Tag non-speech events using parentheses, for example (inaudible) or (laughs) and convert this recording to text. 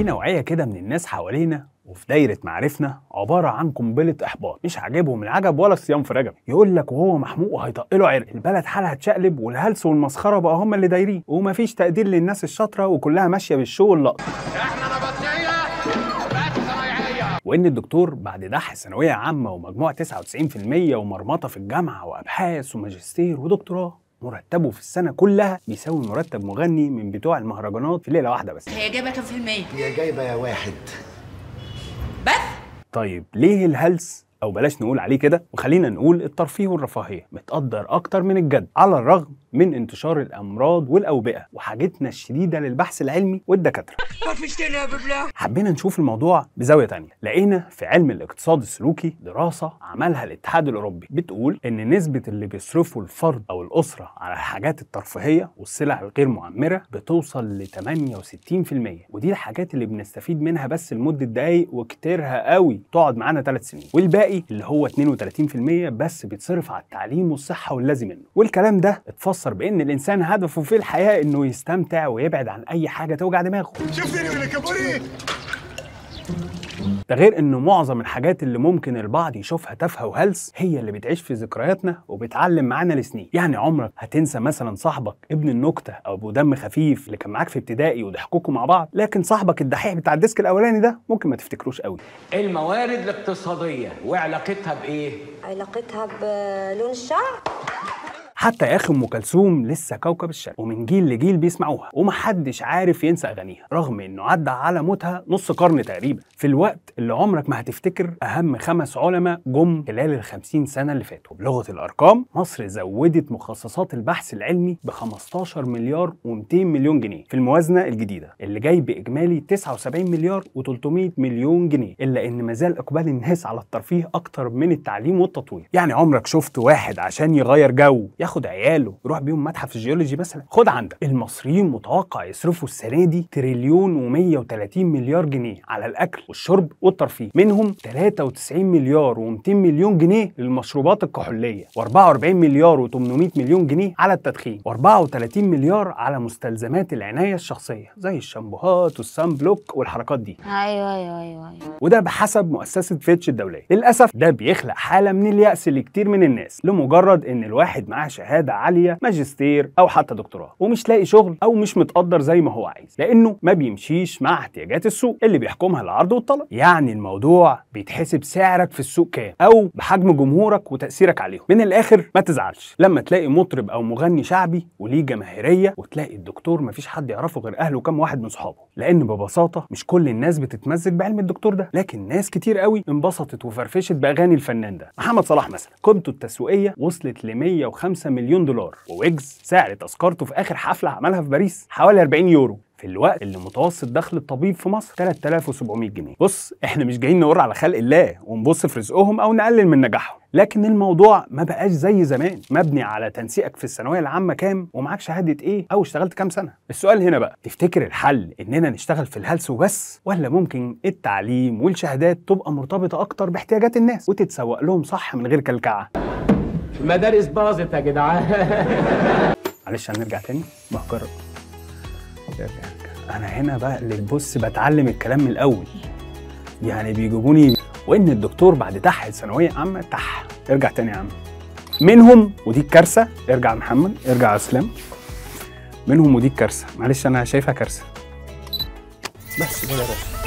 في نوعية كده من الناس حوالينا وفي دايرة معارفنا عبارة عن قنبلة إحباط مش عاجبهم العجب ولا الصيام في رجب يقول لك وهو محموق وهيطق له عرق البلد حالها هتشقلب والهلس والمسخرة بقى هم اللي دايرين ومفيش تقدير للناس الشاطرة وكلها ماشية بالشو واللقطة احنا وان الدكتور بعد دح ثانويه عامه ومجموع 99% ومرمطه في الجامعه وابحاث وماجستير ودكتوراه مرتبه في السنه كلها بيساوي مرتب مغني من بتوع المهرجانات في ليله واحده بس هي جايبه كام في الميه هي جايبه يا واحد بس طيب ليه الهلس او بلاش نقول عليه كده وخلينا نقول الترفيه والرفاهيه متقدر اكتر من الجد على الرغم من انتشار الامراض والاوبئه وحاجتنا الشديده للبحث العلمي والدكاتره حبينا نشوف الموضوع بزاويه تانية لقينا في علم الاقتصاد السلوكي دراسه عملها الاتحاد الاوروبي بتقول ان نسبه اللي بيصرفه الفرد او الاسره على الحاجات الترفيهيه والسلع الغير معمره بتوصل ل 68% ودي الحاجات اللي بنستفيد منها بس لمده دقايق وكتيرها قوي تقعد معانا 3 سنين والباقي اللي هو 32% بس بيتصرف على التعليم والصحه واللازم منه والكلام ده اتفصل بيفسر بان الانسان هدفه في الحياه انه يستمتع ويبعد عن اي حاجه توجع دماغه يعني إيه؟ ده غير انه معظم الحاجات اللي ممكن البعض يشوفها تافهه وهلس هي اللي بتعيش في ذكرياتنا وبتعلم معانا لسنين يعني عمرك هتنسى مثلا صاحبك ابن النكته او ابو دم خفيف اللي كان معاك في ابتدائي وضحكوكوا مع بعض لكن صاحبك الدحيح بتاع الديسك الاولاني ده ممكن ما تفتكروش قوي الموارد الاقتصاديه وعلاقتها بايه علاقتها بلون الشعر حتى يا اخي ام كلثوم لسه كوكب الشرق ومن جيل لجيل بيسمعوها ومحدش عارف ينسى اغانيها رغم انه عدى على موتها نص قرن تقريبا في الوقت اللي عمرك ما هتفتكر اهم خمس علماء جم خلال ال 50 سنه اللي فاتوا بلغه الارقام مصر زودت مخصصات البحث العلمي ب 15 مليار و200 مليون جنيه في الموازنه الجديده اللي جاي باجمالي 79 مليار و300 مليون جنيه الا ان مازال اقبال الناس على الترفيه اكتر من التعليم والتطوير يعني عمرك شفت واحد عشان يغير جو ياخد عياله يروح بيهم متحف الجيولوجي مثلا خد عندك المصريين متوقع يصرفوا السنه دي تريليون و130 مليار جنيه على الاكل والشرب والترفيه منهم 93 مليار و200 مليون جنيه للمشروبات الكحوليه و44 مليار و800 مليون جنيه على التدخين و34 مليار على مستلزمات العنايه الشخصيه زي الشامبوهات والسان بلوك والحركات دي أيوة،, ايوه ايوه ايوه, وده بحسب مؤسسه فيتش الدوليه للاسف ده بيخلق حاله من الياس لكتير من الناس لمجرد ان الواحد معاه شهاده عاليه ماجستير او حتى دكتوراه ومش لاقي شغل او مش متقدر زي ما هو عايز لانه ما بيمشيش مع احتياجات السوق اللي بيحكمها العرض والطلب يعني الموضوع بيتحسب سعرك في السوق كام او بحجم جمهورك وتاثيرك عليهم من الاخر ما تزعلش لما تلاقي مطرب او مغني شعبي وليه جماهيريه وتلاقي الدكتور مفيش حد يعرفه غير اهله وكم واحد من صحابه لان ببساطه مش كل الناس بتتمزج بعلم الدكتور ده لكن ناس كتير قوي انبسطت وفرفشت باغاني الفنان ده محمد صلاح مثلا قيمته التسويقيه وصلت ل 105 مليون دولار وويجز سعر تذكرته في اخر حفله عملها في باريس حوالي 40 يورو في الوقت اللي متوسط دخل الطبيب في مصر 3700 جنيه بص احنا مش جايين نقر على خلق الله ونبص في رزقهم او نقلل من نجاحهم لكن الموضوع ما بقاش زي زمان مبني على تنسيقك في الثانويه العامه كام ومعاك شهاده ايه او اشتغلت كام سنه السؤال هنا بقى تفتكر الحل اننا نشتغل في الهلس وبس ولا ممكن التعليم والشهادات تبقى مرتبطه اكتر باحتياجات الناس وتتسوق لهم صح من غير كلكعه المدارس باظت يا جدعان (laughs) معلش هنرجع تاني بهجر انا هنا بقى اللي بص بتعلم الكلام من الاول يعني بيجيبوني وان الدكتور بعد تح ثانويه عامه تح ارجع تاني يا عم منهم ودي الكارثه ارجع محمد ارجع اسلام منهم ودي الكارثه معلش انا شايفها كارثه بس كده